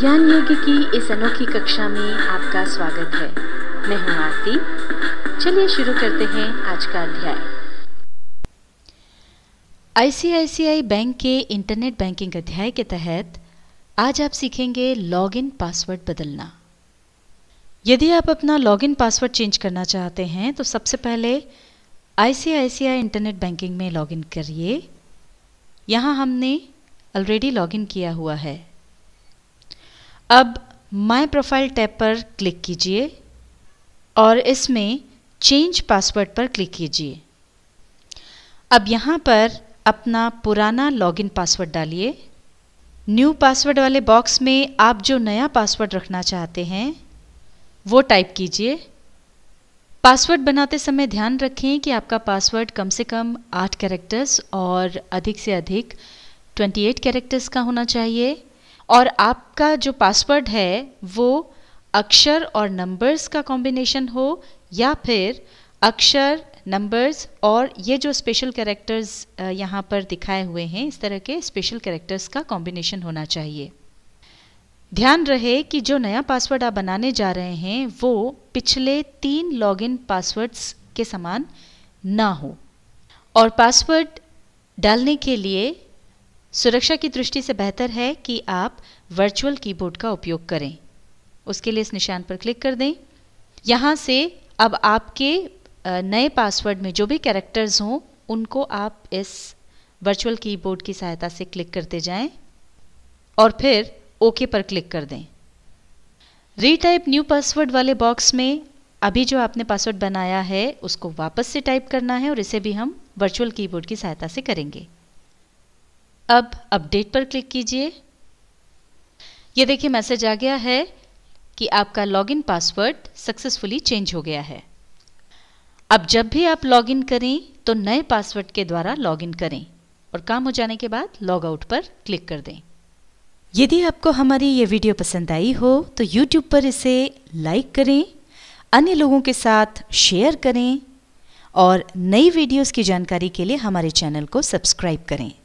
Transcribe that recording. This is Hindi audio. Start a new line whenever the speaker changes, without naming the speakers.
ज्ञान योग्य की इस अनोखी कक्षा में आपका स्वागत है मैं हूं आरती चलिए शुरू करते हैं आज का अध्याय आईसीआईसीआई बैंक के इंटरनेट बैंकिंग अध्याय के तहत आज आप सीखेंगे लॉगिन पासवर्ड बदलना यदि आप अपना लॉगिन पासवर्ड चेंज करना चाहते हैं तो सबसे पहले आईसीआईसीआई इंटरनेट बैंकिंग में लॉगिन करिए यहाँ हमने ऑलरेडी लॉगिन किया हुआ है अब माय प्रोफाइल टैब पर क्लिक कीजिए और इसमें चेंज पासवर्ड पर क्लिक कीजिए अब यहाँ पर अपना पुराना लॉगिन पासवर्ड डालिए न्यू पासवर्ड वाले बॉक्स में आप जो नया पासवर्ड रखना चाहते हैं वो टाइप कीजिए पासवर्ड बनाते समय ध्यान रखें कि आपका पासवर्ड कम से कम आठ कैरेक्टर्स और अधिक से अधिक ट्वेंटी एट कैरेक्टर्स का होना चाहिए और आपका जो पासवर्ड है वो अक्षर और नंबर्स का कॉम्बिनेशन हो या फिर अक्षर नंबर्स और ये जो स्पेशल कैरेक्टर्स यहाँ पर दिखाए हुए हैं इस तरह के स्पेशल कैरेक्टर्स का कॉम्बिनेशन होना चाहिए ध्यान रहे कि जो नया पासवर्ड आप बनाने जा रहे हैं वो पिछले तीन लॉगिन पासवर्ड्स के समान ना हो और पासवर्ड डालने के लिए सुरक्षा की दृष्टि से बेहतर है कि आप वर्चुअल कीबोर्ड का उपयोग करें उसके लिए इस निशान पर क्लिक कर दें यहाँ से अब आपके नए पासवर्ड में जो भी कैरेक्टर्स हों उनको आप इस वर्चुअल कीबोर्ड की सहायता से क्लिक करते जाएं और फिर ओके पर क्लिक कर दें रीटाइप न्यू पासवर्ड वाले बॉक्स में अभी जो आपने पासवर्ड बनाया है उसको वापस से टाइप करना है और इसे भी हम वर्चुअल कीबोर्ड की सहायता से करेंगे अब अपडेट पर क्लिक कीजिए ये देखिए मैसेज आ गया है कि आपका लॉगिन पासवर्ड सक्सेसफुली चेंज हो गया है अब जब भी आप लॉगिन करें तो नए पासवर्ड के द्वारा लॉगिन करें और काम हो जाने के बाद लॉग आउट पर क्लिक कर दें यदि आपको हमारी ये वीडियो पसंद आई हो तो YouTube पर इसे लाइक करें अन्य लोगों के साथ शेयर करें और नई वीडियोस की जानकारी के लिए हमारे चैनल को सब्सक्राइब करें